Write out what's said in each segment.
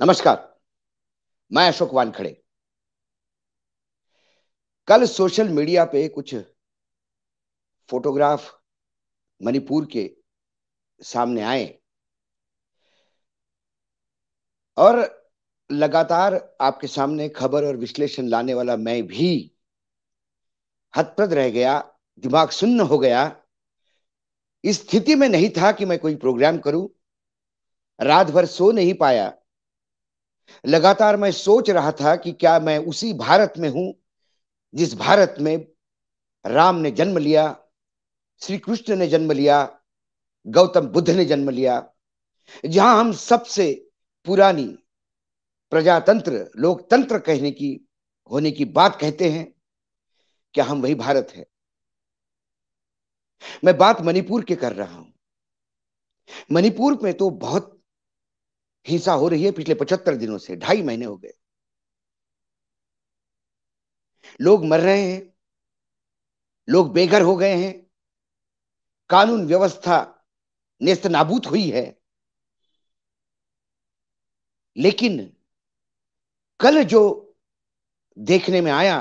नमस्कार मैं अशोक वानखड़े कल सोशल मीडिया पे कुछ फोटोग्राफ मणिपुर के सामने आए और लगातार आपके सामने खबर और विश्लेषण लाने वाला मैं भी हतप्रद रह गया दिमाग सुन्न हो गया इस स्थिति में नहीं था कि मैं कोई प्रोग्राम करूं रात भर सो नहीं पाया लगातार मैं सोच रहा था कि क्या मैं उसी भारत में हूं जिस भारत में राम ने जन्म लिया श्री कृष्ण ने जन्म लिया गौतम बुद्ध ने जन्म लिया जहां हम सबसे पुरानी प्रजातंत्र लोकतंत्र कहने की होने की बात कहते हैं क्या हम वही भारत है मैं बात मणिपुर के कर रहा हूं मणिपुर में तो बहुत हिंसा हो रही है पिछले पचहत्तर दिनों से ढाई महीने हो गए लोग मर रहे हैं लोग बेघर हो गए हैं कानून व्यवस्था नेस्त नाबूत हुई है लेकिन कल जो देखने में आया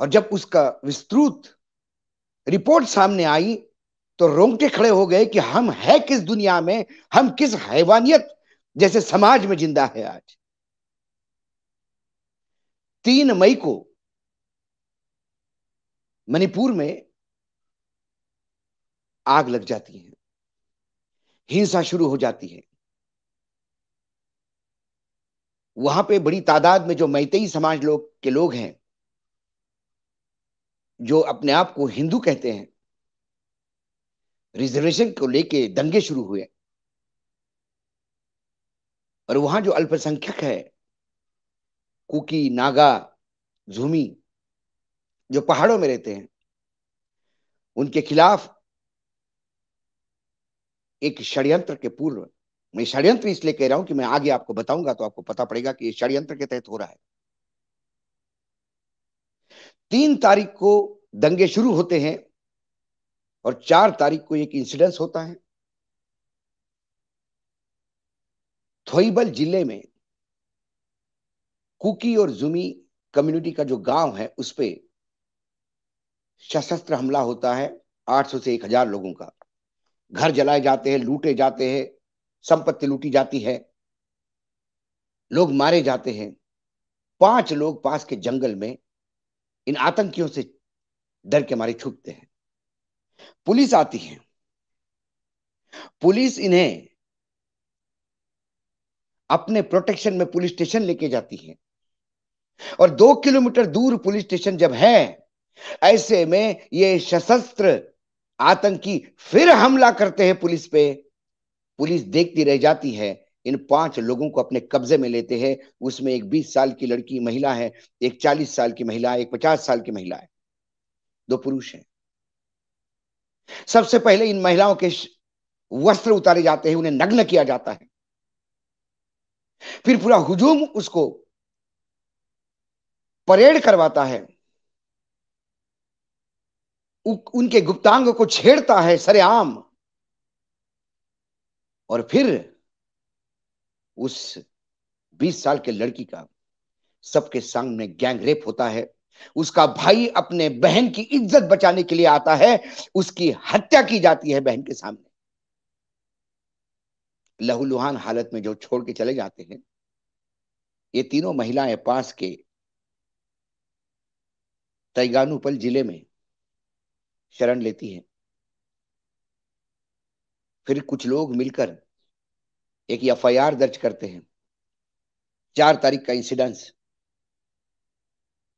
और जब उसका विस्तृत रिपोर्ट सामने आई तो रोंगटे खड़े हो गए कि हम है किस दुनिया में हम किस हैवानियत जैसे समाज में जिंदा है आज तीन मई को मणिपुर में आग लग जाती है हिंसा शुरू हो जाती है वहां पे बड़ी तादाद में जो मैतई समाज लोग के लोग हैं जो अपने आप को हिंदू कहते हैं रिजर्वेशन को लेके दंगे शुरू हुए और वहां जो अल्पसंख्यक है कुकी नागा झूमी जो पहाड़ों में रहते हैं उनके खिलाफ एक षड्यंत्र के पूर्व मैं षड्यंत्र इसलिए कह रहा हूं कि मैं आगे आपको बताऊंगा तो आपको पता पड़ेगा कि ये षड्यंत्र के तहत हो रहा है तीन तारीख को दंगे शुरू होते हैं और चार तारीख को एक इंसिडेंस होता है थोईबल जिले में कुकी और जुमी कम्युनिटी का जो गांव है उस पर सशस्त्र हमला होता है 800 से 1000 लोगों का घर जलाए जाते हैं लूटे जाते हैं संपत्ति लूटी जाती है लोग मारे जाते हैं पांच लोग पास के जंगल में इन आतंकियों से डर के मारे छुपते हैं पुलिस आती है पुलिस इन्हें अपने प्रोटेक्शन में पुलिस स्टेशन लेके जाती है और दो किलोमीटर दूर पुलिस स्टेशन जब है ऐसे में ये सशस्त्र आतंकी फिर हमला करते हैं पुलिस पे पुलिस देखती रह जाती है इन पांच लोगों को अपने कब्जे में लेते हैं उसमें एक बीस साल की लड़की महिला है एक चालीस साल की महिला एक पचास साल की महिला है दो पुरुष हैं सबसे पहले इन महिलाओं के वस्त्र उतारे जाते हैं उन्हें नग्न किया जाता है फिर पूरा हुजूम उसको परेड करवाता है उनके गुप्तांग को छेड़ता है सरेआम और फिर उस 20 साल के लड़की का सबके सामने गैंग रेप होता है उसका भाई अपने बहन की इज्जत बचाने के लिए आता है उसकी हत्या की जाती है बहन के सामने लहूलुहान हालत में जो छोड़ के चले जाते हैं ये तीनों महिलाएं पास के तैगानुपल जिले में शरण लेती हैं फिर कुछ लोग मिलकर एक एफ दर्ज करते हैं चार तारीख का इंसिडेंस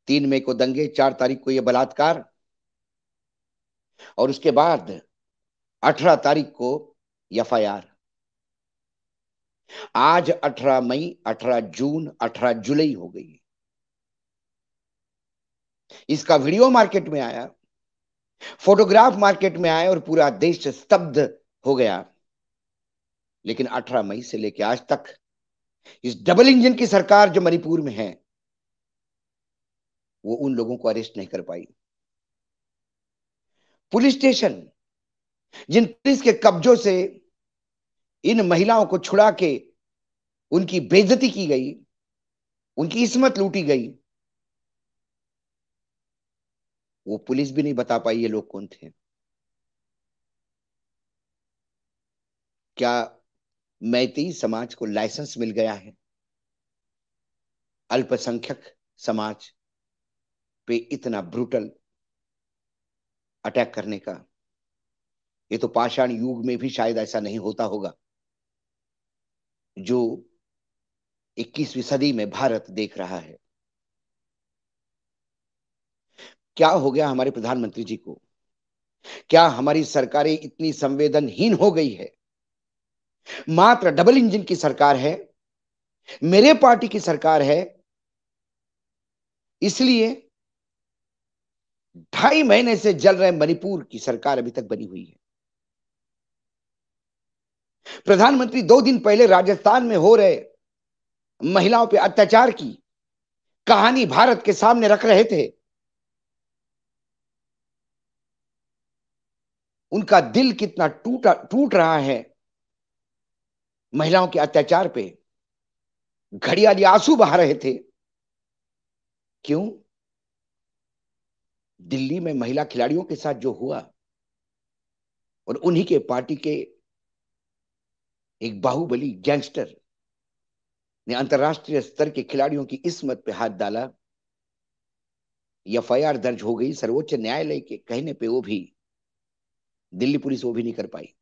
तीन मई को दंगे चार तारीख को यह बलात्कार और उसके बाद अठारह तारीख को एफ आई आर आज 18 मई 18 जून 18 जुलाई हो गई इसका वीडियो मार्केट में आया फोटोग्राफ मार्केट में आया और पूरा देश स्तब्ध हो गया लेकिन 18 मई से लेकर आज तक इस डबल इंजन की सरकार जो मणिपुर में है वो उन लोगों को अरेस्ट नहीं कर पाई पुलिस स्टेशन जिन पुलिस के कब्जों से इन महिलाओं को छुड़ा के उनकी बेजती की गई उनकी इसमत लूटी गई वो पुलिस भी नहीं बता पाई ये लोग कौन थे क्या मैती समाज को लाइसेंस मिल गया है अल्पसंख्यक समाज पे इतना ब्रूटल अटैक करने का ये तो पाषाण युग में भी शायद ऐसा नहीं होता होगा जो 21वीं सदी में भारत देख रहा है क्या हो गया हमारे प्रधानमंत्री जी को क्या हमारी सरकारें इतनी संवेदनहीन हो गई है मात्र डबल इंजन की सरकार है मेरे पार्टी की सरकार है इसलिए ढाई महीने से जल रहे मणिपुर की सरकार अभी तक बनी हुई है प्रधानमंत्री दो दिन पहले राजस्थान में हो रहे महिलाओं पर अत्याचार की कहानी भारत के सामने रख रहे थे उनका दिल कितना टूटा टूट रहा है महिलाओं के अत्याचार पे घड़ियाली आंसू बहा रहे थे क्यों दिल्ली में महिला खिलाड़ियों के साथ जो हुआ और उन्हीं के पार्टी के एक बाहुबली गैंगस्टर ने अंतर्राष्ट्रीय स्तर के खिलाड़ियों की इसमत पे हाथ डाला एफ दर्ज हो गई सर्वोच्च न्यायालय के कहने पे वो भी दिल्ली पुलिस वो भी नहीं कर पाई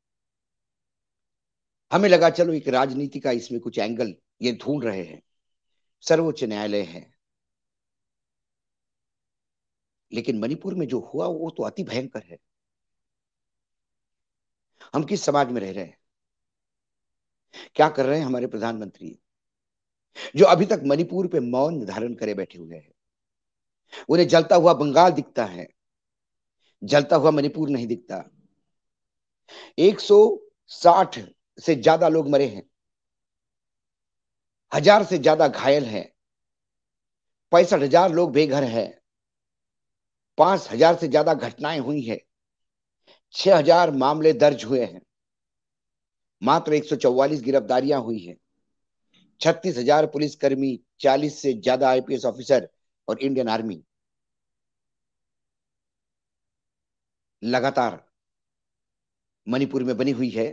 हमें लगा चलो एक राजनीति का इसमें कुछ एंगल ये ढूंढ रहे हैं सर्वोच्च न्यायालय है लेकिन मणिपुर में जो हुआ वो तो अति भयंकर है हम किस समाज में रह रहे हैं क्या कर रहे हैं हमारे प्रधानमंत्री जो अभी तक मणिपुर पे मौन धारण करे बैठे हुए हैं उन्हें जलता हुआ बंगाल दिखता है जलता हुआ मणिपुर नहीं दिखता 160 से ज्यादा लोग मरे हैं हजार से ज्यादा घायल हैं पैंसठ हजार लोग बेघर हैं पांच हजार से ज्यादा घटनाएं हुई है छह हजार मामले दर्ज हुए हैं मात्र 144 गिरफ्तारियां हुई हैं छत्तीस हजार पुलिसकर्मी चालीस से ज्यादा आईपीएस ऑफिसर और इंडियन आर्मी लगातार मणिपुर में बनी हुई है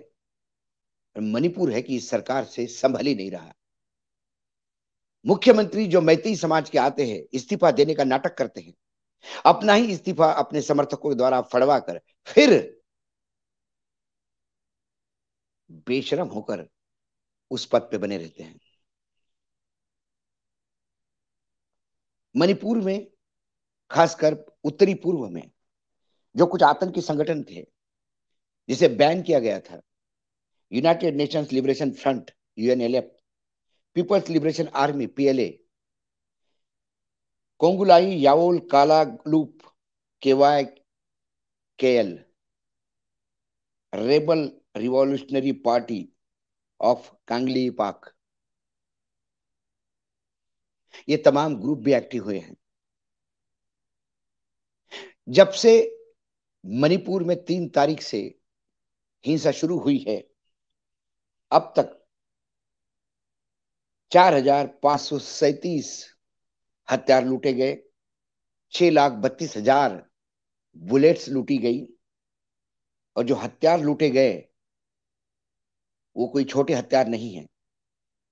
मणिपुर है कि इस सरकार से संभल ही नहीं रहा मुख्यमंत्री जो मैत्री समाज के आते हैं इस्तीफा देने का नाटक करते हैं अपना ही इस्तीफा अपने समर्थकों द्वारा फड़वा कर फिर बेशरम होकर उस पद पे बने रहते हैं मणिपुर में खासकर उत्तरी पूर्व में जो कुछ आतंकी संगठन थे जिसे बैन किया गया था United Nations Liberation Front UNLF People's Liberation Army PLA Kanglei Yawol Kanna Lup KYKL rebel Revolutionary Party of Kangleipak ये तमाम ग्रुप भी एक्टिव हुए हैं जब से मणिपुर में तीन तारीख से हिंसा शुरू हुई है अब तक चार हजार पांच सौ सैतीस हथियार लूटे गए छह लाख बत्तीस हजार बुलेट्स लूटी गई और जो हथियार लूटे गए वो कोई छोटे हथियार नहीं है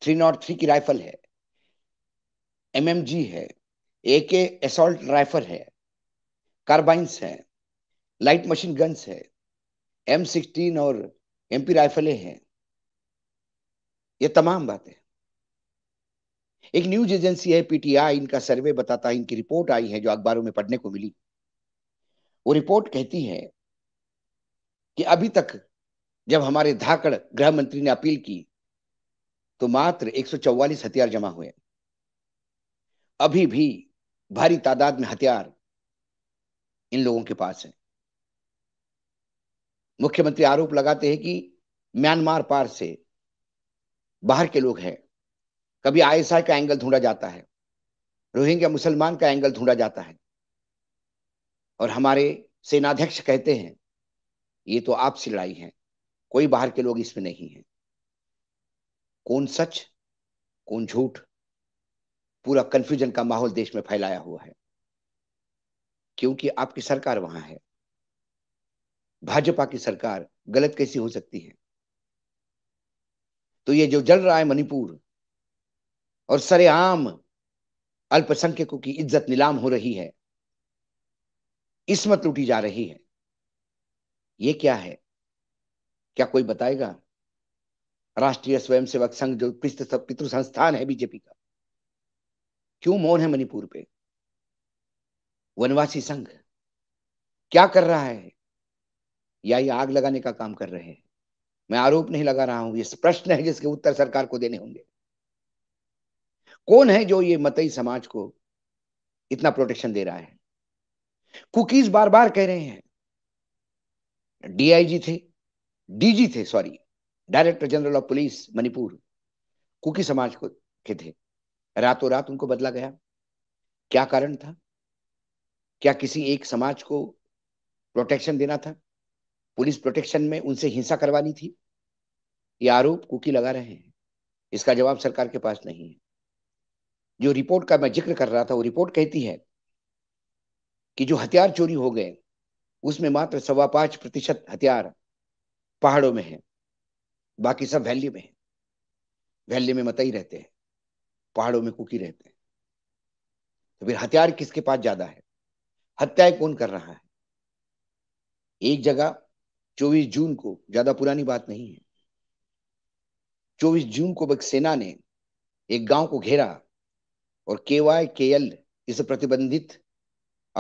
थ्री नॉट थ्री की राइफल है जी है ए के एसोल्ट राइफल है कार्बाइंस है लाइट मशीन गन्स है एम सिक्सटीन और पी राइफलें हैं ये तमाम बातें एक न्यूज एजेंसी है पीटीआई इनका सर्वे बताता है इनकी रिपोर्ट आई है जो अखबारों में पढ़ने को मिली वो रिपोर्ट कहती है कि अभी तक जब हमारे धाकड़ गृह मंत्री ने अपील की तो मात्र 144 हथियार जमा हुए अभी भी भारी तादाद में हथियार इन लोगों के पास है मुख्यमंत्री आरोप लगाते हैं कि म्यांमार पार से बाहर के लोग हैं कभी आईएसआई का एंगल ढूंढा जाता है रोहिंग्या मुसलमान का एंगल ढूंढा जाता है और हमारे सेनाध्यक्ष कहते हैं ये तो आपसी लड़ाई है कोई बाहर के लोग इसमें नहीं है कौन सच कौन झूठ पूरा कंफ्यूजन का माहौल देश में फैलाया हुआ है क्योंकि आपकी सरकार वहां है भाजपा की सरकार गलत कैसी हो सकती है तो ये जो जल रहा है मणिपुर और सरेआम अल्पसंख्यकों की इज्जत नीलाम हो रही है इसमत लूटी जा रही है ये क्या है क्या कोई बताएगा राष्ट्रीय स्वयंसेवक संघ जो पितृ संस्थान है बीजेपी का क्यों मौन है मणिपुर पे वनवासी संघ क्या कर रहा है या ये आग लगाने का काम कर रहे हैं मैं आरोप नहीं लगा रहा हूं ये प्रश्न है जिसके उत्तर सरकार को देने होंगे कौन है जो ये मतई समाज को इतना प्रोटेक्शन दे रहा है कुकीज बार बार कह रहे हैं डीआईजी थे डीजी थे sorry director general of police Manipur Kuki समाज को के थे रातों रात उनको बदला गया क्या कारण था क्या किसी एक समाज को प्रोटेक्शन देना था पुलिस प्रोटेक्शन में उनसे हिंसा करवानी थी ये आरोप कुकी लगा रहे हैं इसका जवाब सरकार के पास नहीं है जो रिपोर्ट का मैं जिक्र कर रहा था वो रिपोर्ट कहती है कि जो हथियार चोरी हो गए उसमें मात्र सवा पांच प्रतिशत हथियार पहाड़ों में है बाकी सब वैली में है वैली में मतई रहते हैं पहाड़ों में कुकी रहते हैं तो फिर हथियार किसके पास ज्यादा है हत्याएं कौन कर रहा है एक जगह 24 जून को ज्यादा पुरानी बात नहीं है 24 जून को एक सेना ने एक गांव को घेरा और के वाई के एल इस प्रतिबंधित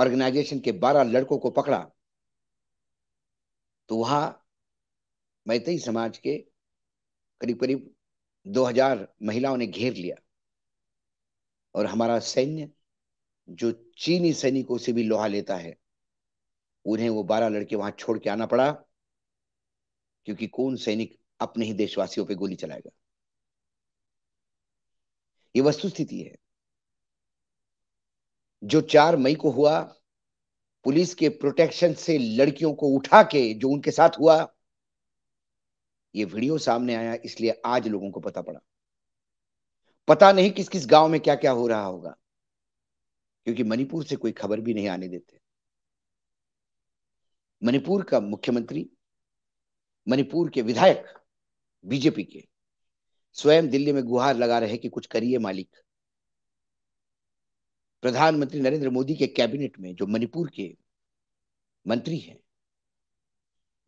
ऑर्गेनाइजेशन के 12 लड़कों को पकड़ा तो वहां मैतई समाज के करीब करीब 2000 महिलाओं ने घेर लिया और हमारा सैन्य जो चीनी सैनिकों से भी लोहा लेता है उन्हें वो बारह लड़के वहां छोड़ के आना पड़ा क्योंकि कौन सैनिक अपने ही देशवासियों पे गोली चलाएगा ये वस्तुस्थिति है जो चार मई को हुआ पुलिस के प्रोटेक्शन से लड़कियों को उठा के जो उनके साथ हुआ ये वीडियो सामने आया इसलिए आज लोगों को पता पड़ा पता नहीं किस किस गांव में क्या क्या हो रहा होगा क्योंकि मणिपुर से कोई खबर भी नहीं आने देते मणिपुर का मुख्यमंत्री मणिपुर के विधायक बीजेपी के स्वयं दिल्ली में गुहार लगा रहे कि कुछ करिए मालिक प्रधानमंत्री नरेंद्र मोदी के कैबिनेट में जो मणिपुर के मंत्री हैं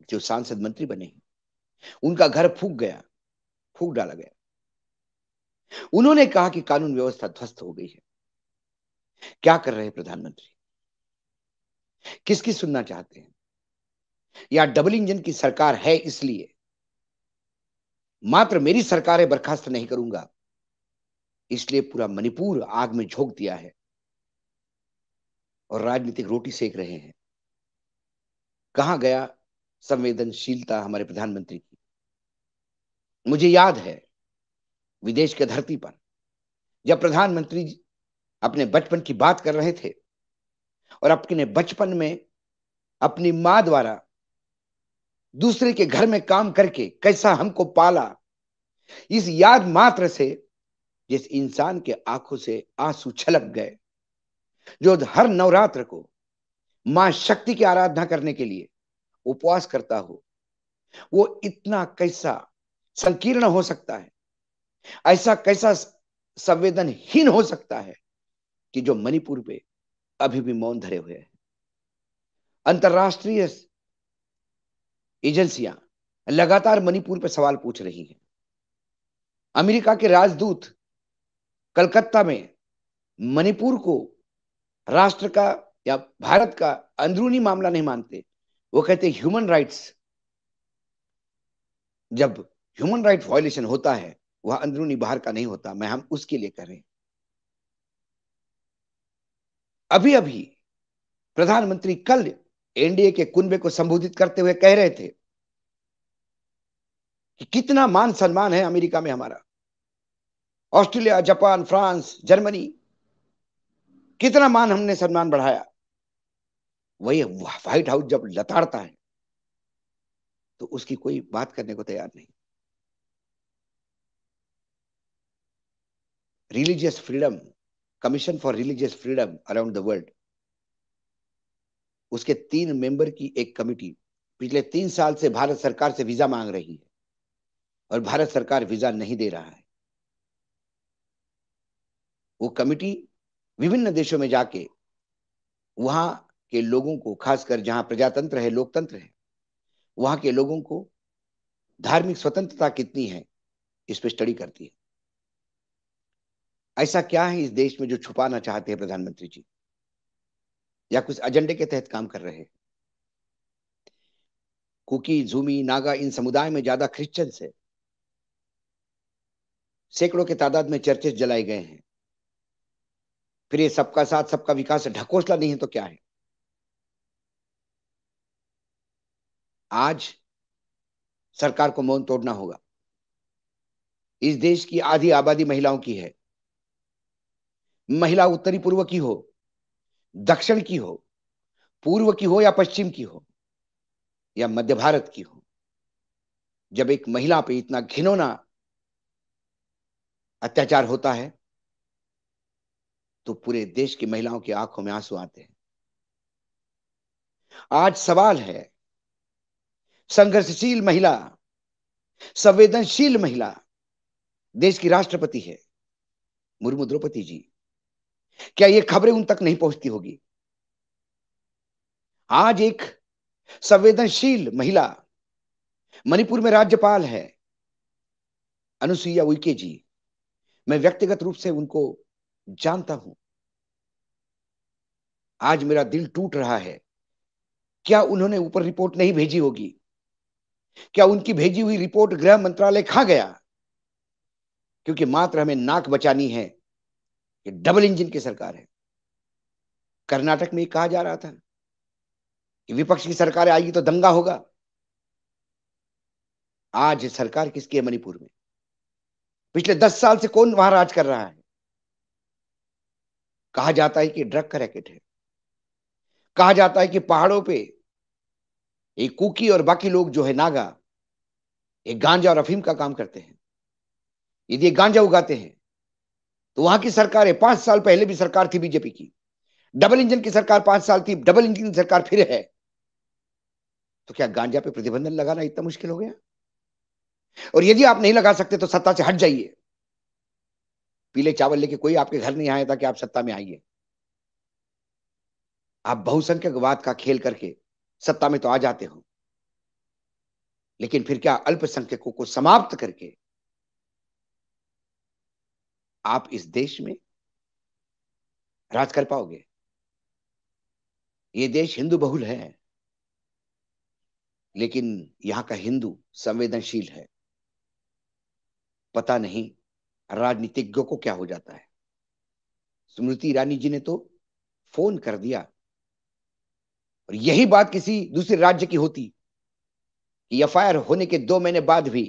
जो सांसद मंत्री बने हैं उनका घर फूक गया फूक डाला गया उन्होंने कहा कि कानून व्यवस्था ध्वस्त हो गई है क्या कर रहे प्रधानमंत्री किसकी सुनना चाहते हैं या डबल इंजन की सरकार है इसलिए मात्र मेरी सरकार है बर्खास्त नहीं करूंगा इसलिए पूरा मणिपुर आग में झोंक दिया है और राजनीतिक रोटी सेक रहे हैं कहा गया संवेदनशीलता हमारे प्रधानमंत्री की मुझे याद है विदेश के धरती पर जब प्रधानमंत्री अपने बचपन की बात कर रहे थे और अपने बचपन में अपनी मां द्वारा दूसरे के घर में काम करके कैसा हमको पाला इस याद मात्र से जिस इंसान के आंखों से आंसू छलक गए जो हर नवरात्र को मां शक्ति की आराधना करने के लिए उपवास करता हो वो इतना कैसा संकीर्ण हो सकता है ऐसा कैसा संवेदनहीन हो सकता है कि जो मणिपुर पे अभी भी मौन धरे हुए हैं अंतरराष्ट्रीय एजेंसियां लगातार मणिपुर पे सवाल पूछ रही हैं अमेरिका के राजदूत कलकत्ता में मणिपुर को राष्ट्र का या भारत का अंदरूनी मामला नहीं मानते वो कहते ह्यूमन राइट्स जब ह्यूमन राइट वायोलेशन होता है वह अंदरूनी बाहर का नहीं होता मैं हम उसके लिए हैं अभी अभी प्रधानमंत्री कल एनडीए के कुंबे को संबोधित करते हुए कह रहे थे कि कितना मान सम्मान है अमेरिका में हमारा ऑस्ट्रेलिया जापान फ्रांस जर्मनी कितना मान हमने सम्मान बढ़ाया वही व्हाइट हाउस जब लताड़ता है तो उसकी कोई बात करने को तैयार नहीं religious freedom commission for religious freedom around the world उसके तीन मेंबर की एक कमिटी पिछले तीन साल से भारत सरकार से वीजा मांग रही है और भारत सरकार वीजा नहीं दे रहा है वो कमिटी विभिन्न देशों में जाके वहां के लोगों को खासकर जहां प्रजातंत्र है लोकतंत्र है वहां के लोगों को धार्मिक स्वतंत्रता कितनी है इस पर स्टडी करती है ऐसा क्या है इस देश में जो छुपाना चाहते हैं प्रधानमंत्री जी या कुछ एजेंडे के तहत काम कर रहे हैं कुकी जूमी नागा इन समुदाय में ज्यादा क्रिश्चियंस है सैकड़ों के तादाद में चर्चेस जलाए गए हैं फिर ये सबका साथ सबका विकास ढकोसला नहीं है तो क्या है आज सरकार को मौन तोड़ना होगा इस देश की आधी आबादी महिलाओं की है महिला उत्तरी पूर्व की हो दक्षिण की हो पूर्व की हो या पश्चिम की हो या मध्य भारत की हो जब एक महिला पे इतना घिनौना अत्याचार होता है तो पूरे देश की महिलाओं की आंखों में आंसू आते हैं आज सवाल है संघर्षशील महिला संवेदनशील महिला देश की राष्ट्रपति है मुर्मू द्रौपदी जी क्या ये खबरें उन तक नहीं पहुंचती होगी आज एक संवेदनशील महिला मणिपुर में राज्यपाल है अनुसुईया उइके जी मैं व्यक्तिगत रूप से उनको जानता हूं आज मेरा दिल टूट रहा है क्या उन्होंने ऊपर रिपोर्ट नहीं भेजी होगी क्या उनकी भेजी हुई रिपोर्ट गृह मंत्रालय खा गया क्योंकि मात्र हमें नाक बचानी है कि डबल इंजन की सरकार है कर्नाटक में कहा जा रहा था कि विपक्ष की सरकार आएगी तो दंगा होगा आज सरकार किसकी है मणिपुर में पिछले दस साल से कौन वहां राज कर रहा है कहा जाता है कि ड्रग का रैकेट है कहा जाता है कि पहाड़ों पे एक कुकी और बाकी लोग जो है नागा एक गांजा और अफीम का काम करते हैं यदि गांजा उगाते हैं तो वहां की सरकार है पांच साल पहले भी सरकार थी बीजेपी की डबल इंजन की सरकार पांच साल थी डबल इंजन की सरकार फिर है तो क्या गांजा पे प्रतिबंधन लगाना इतना मुश्किल हो गया और यदि आप नहीं लगा सकते तो सत्ता से हट जाइए पीले चावल लेके कोई आपके घर नहीं आया था कि आप सत्ता में आइए आप बहुसंख्यकवाद का खेल करके सत्ता में तो आ जाते हो लेकिन फिर क्या अल्पसंख्यकों को समाप्त करके आप इस देश में राज कर पाओगे ये देश हिंदू बहुल है लेकिन यहां का हिंदू संवेदनशील है पता नहीं राजनीतिज्ञों को क्या हो जाता है स्मृति ईरानी जी ने तो फोन कर दिया और यही बात किसी दूसरे राज्य की होती कि एफ होने के दो महीने बाद भी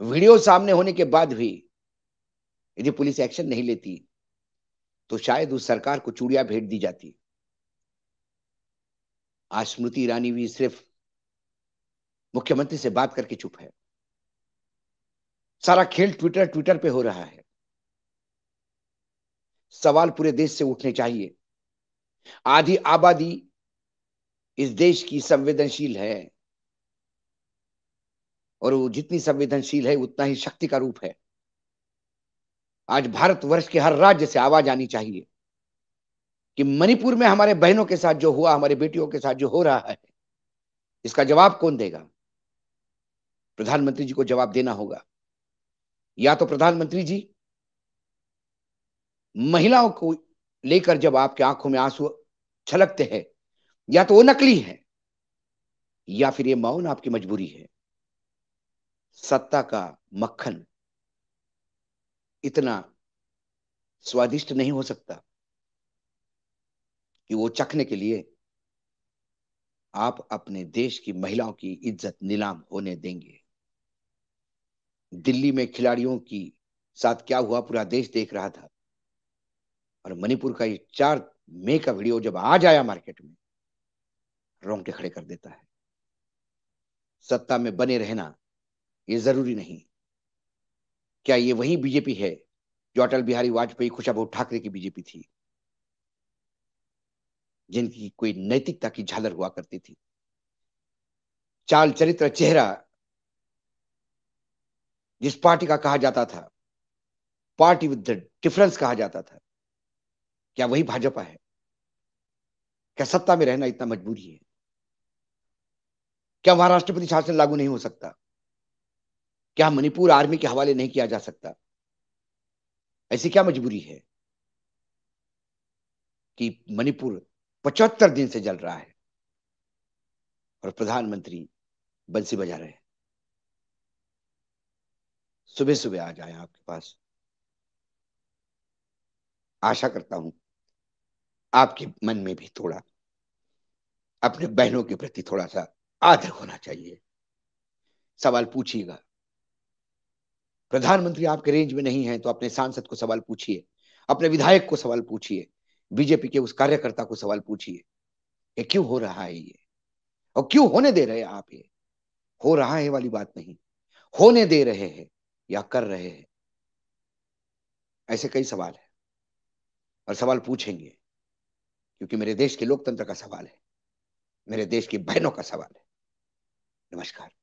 वीडियो सामने होने के बाद भी यदि पुलिस एक्शन नहीं लेती तो शायद उस सरकार को चूड़िया भेंट दी जाती आज स्मृति ईरानी भी सिर्फ मुख्यमंत्री से बात करके चुप है सारा खेल ट्विटर ट्विटर पे हो रहा है सवाल पूरे देश से उठने चाहिए आधी आबादी इस देश की संवेदनशील है और वो जितनी संवेदनशील है उतना ही शक्ति का रूप है आज भारतवर्ष के हर राज्य से आवाज आनी चाहिए कि मणिपुर में हमारे बहनों के साथ जो हुआ हमारे बेटियों के साथ जो हो रहा है इसका जवाब कौन देगा प्रधानमंत्री जी को जवाब देना होगा या तो प्रधानमंत्री जी महिलाओं को लेकर जब आपके आंखों में आंसू छलकते हैं या तो वो नकली है या फिर ये मौन आपकी मजबूरी है सत्ता का मक्खन इतना स्वादिष्ट नहीं हो सकता कि वो चखने के लिए आप अपने देश की महिलाओं की इज्जत नीलाम होने देंगे दिल्ली में खिलाड़ियों की साथ क्या हुआ पूरा देश देख रहा था और मणिपुर का ये चार मई का वीडियो जब आज आया मार्केट में रोंगटे खड़े कर देता है सत्ता में बने रहना ये जरूरी नहीं क्या ये वही बीजेपी है जो अटल बिहारी वाजपेयी खुशाबू ठाकरे की बीजेपी थी जिनकी कोई नैतिकता की झालर हुआ करती थी चाल चरित्र चेहरा जिस पार्टी का कहा जाता था पार्टी विद डिफरेंस कहा जाता था क्या वही भाजपा है क्या सत्ता में रहना इतना मजबूरी है क्या वहां राष्ट्रपति शासन लागू नहीं हो सकता क्या मणिपुर आर्मी के हवाले नहीं किया जा सकता ऐसी क्या मजबूरी है कि मणिपुर पचहत्तर दिन से जल रहा है और प्रधानमंत्री बंसी बजा रहे हैं सुबह सुबह आ जाए आपके पास आशा करता हूं आपके मन में भी थोड़ा अपने बहनों के प्रति थोड़ा सा आदर होना चाहिए सवाल पूछिएगा प्रधानमंत्री आपके रेंज में नहीं है तो अपने सांसद को सवाल पूछिए अपने विधायक को सवाल पूछिए बीजेपी के उस कार्यकर्ता को सवाल पूछिए ये क्यों हो रहा है ये और क्यों होने दे रहे आप ये हो रहा है वाली बात नहीं होने दे रहे हैं या कर रहे हैं ऐसे कई सवाल है और सवाल पूछेंगे क्योंकि मेरे देश के लोकतंत्र का सवाल है मेरे देश की बहनों का सवाल है नमस्कार